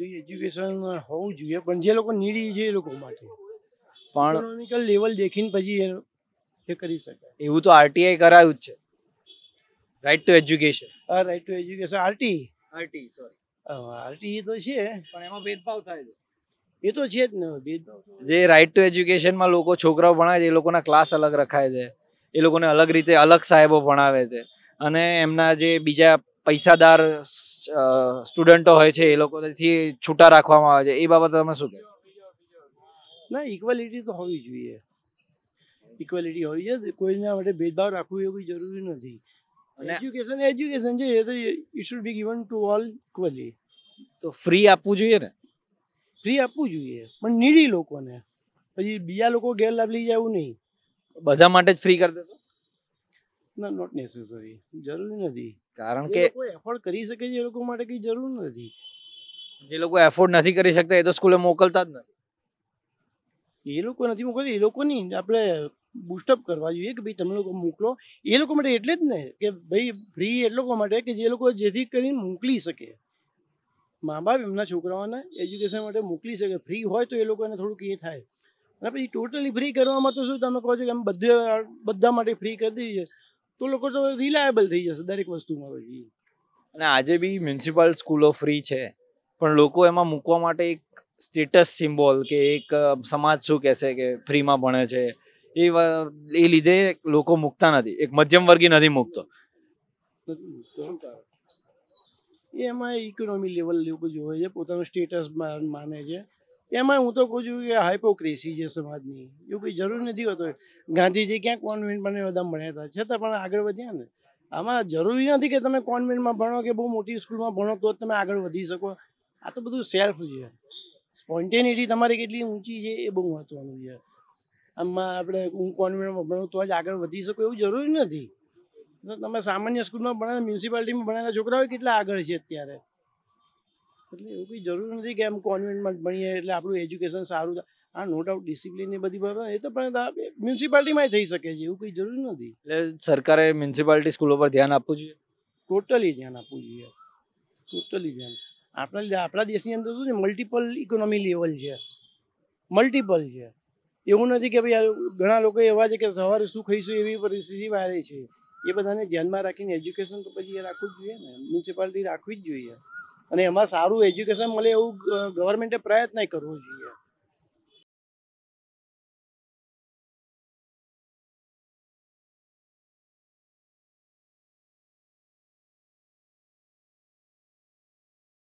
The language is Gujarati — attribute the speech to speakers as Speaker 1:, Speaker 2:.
Speaker 1: ફ્રી એજ્યુકેશન હોવું જોઈએ પણ જે લોકો નીડી છે એ લોકો માટે
Speaker 2: પણ લેવલ
Speaker 1: દેખીને પછી એ કરી શકાય
Speaker 2: એવું તો આરટીઆઈ કરાયું જ છે રાઈટ ટુ એજ્યુકેશન હા right to education RT
Speaker 1: RT sorry RT તો છે પણ એમાં ભેદભાવ થાય છે એ તો છે જ ને ભેદભાવ
Speaker 2: જે રાઈટ ટુ એજ્યુકેશનમાં લોકો છોકરાઓ ભણાય છે એ લોકોના ક્લાસ અલગ રખાય છે એ લોકોને અલગ રીતે અલગ સાહેબો ભણાવે છે અને એમના જે બીજા પૈસાદાર સ્ટુડન્ટો હોય છે એ લોકોથી છૂટા રાખવામાં આવે છે એ બાબતે તમે શું કહેશો
Speaker 1: ના ઇક્વાલિટી તો હોવી જોઈએ ઇક્વાલિટી હોવી જોઈએ કોઈના માટે ભેદભાવ રાખવો એ કોઈ જરૂરી નથી અને એજ્યુકેશન એજ્યુકેશન છે એ તો it should be given to all equally તો ફ્રી આપવું જોઈએ ને ફ્રી આપવું જોઈએ પણ નીડી લોકોને પછી બીજા લોકો ગેરલાભ લઈ જાય એવું નહીં બધા માટે જ ફ્રી કરી દેતો નોટ નેસેસરી જરૂરી નથી કારણ કે એફોર્ડ કરી શકે છે એ લોકો માટે કઈ જરૂર નથી જે લોકો
Speaker 2: એફોર્ડ નથી કરી શકતા એ તો સ્કૂલે મોકલતા
Speaker 1: જ નથી એ લોકો નથી મોકલતા એ લોકોની આપણે બુસ્ટઅપ કરવા જોઈએ કે ભાઈ તમે લોકો મોકલો એ લોકો માટે એટલે જ ને કે ભાઈ ફ્રી એ લોકો માટે કે જે લોકો જેથી કરીને મોકલી શકે મા બાપ એમના છોકરાઓને એજ્યુકેશન માટે મોકલી શકે ફ્રી હોય તો એ લોકોને થોડુંક એ થાય અને પછી ટોટલી ફ્રી કરવામાં તો શું તમે કહો છો કે અમે બધે બધા માટે ફ્રી કરી દીધી છે તો લોકો તો રિલાયબલ થઈ જશે દરેક વસ્તુમાં પછી
Speaker 2: અને આજે બી મ્યુનિસિપલ સ્કૂલો ફ્રી છે પણ લોકો એમાં મૂકવા માટે એક સ્ટેટસ સિમ્બોલ કે એક સમાજ શું કહેશે કે ફ્રીમાં ભણે છે એ એ લીધે લોકો મૂકતા નથી એક મધ્યમ વર્ગી નથી મૂકતો
Speaker 1: એમાં ઇકોનોમી લેવલ એવું બધું હોય છે પોતાનું સ્ટેટસ માને છે એમાં હું તો કહું છું કે હાઇપોક્રેસી છે સમાજની એવું કોઈ જરૂર નથી હોતો ગાંધીજી ક્યાં કોન્વેન્ટમાં બધા ભણ્યા હતા છતાં પણ આગળ વધ્યા ને આમાં જરૂરી નથી કે તમે કોન્વેન્ટમાં ભણો કે બહુ મોટી સ્કૂલમાં ભણો તો જ તમે આગળ વધી શકો આ તો બધું સેલ્ફ છે સ્પોન્ટેનિટી તમારી કેટલી ઊંચી છે એ બહુ મહત્વનું છે આમાં આપણે હું કોન્વેન્ટમાં ભણું તો જ આગળ વધી શકો એવું જરૂરી નથી તમે સામાન્ય સ્કૂલમાં ભણેલા મ્યુનિસિપાલિટીમાં ભણેલા છોકરાઓ કેટલા આગળ છે અત્યારે એટલે એવું કંઈ જરૂર નથી કે એમ કોન્વેન્ટમાં ભણીએ એટલે આપણું એજ્યુકેશન સારું આ નો ડાઉટ ડિસિપ્લિન એ બધી બાબત એ તો પણ મ્યુનિસિપાલિટીમાં થઈ શકે છે એવું કંઈ જરૂર નથી એટલે
Speaker 2: સરકારે મ્યુનિસિપાલિટી સ્કૂલો પર ધ્યાન આપવું જોઈએ
Speaker 1: ટોટલી ધ્યાન આપવું જોઈએ ટોટલી ધ્યાન આપણા આપણા દેશની અંદર શું છે મલ્ટિપલ ઇકોનોમી લેવલ છે મલ્ટિપલ છે એવું નથી કે ભાઈ ઘણા લોકો એવા છે કે સવારે શું ખાઈશું એવી પરિસ્થિતિ વારે છે એ બધાને ધ્યાનમાં રાખીને એજ્યુકેશન તો પછી એ રાખવું જ જોઈએ ને મ્યુનિસિપાલિટી રાખવી જ જોઈએ
Speaker 2: અને એમાં સારું એજ્યુકેશન મળે
Speaker 1: એવું ગવર્મેન્ટે પ્રયત્ન કરવો જોઈએ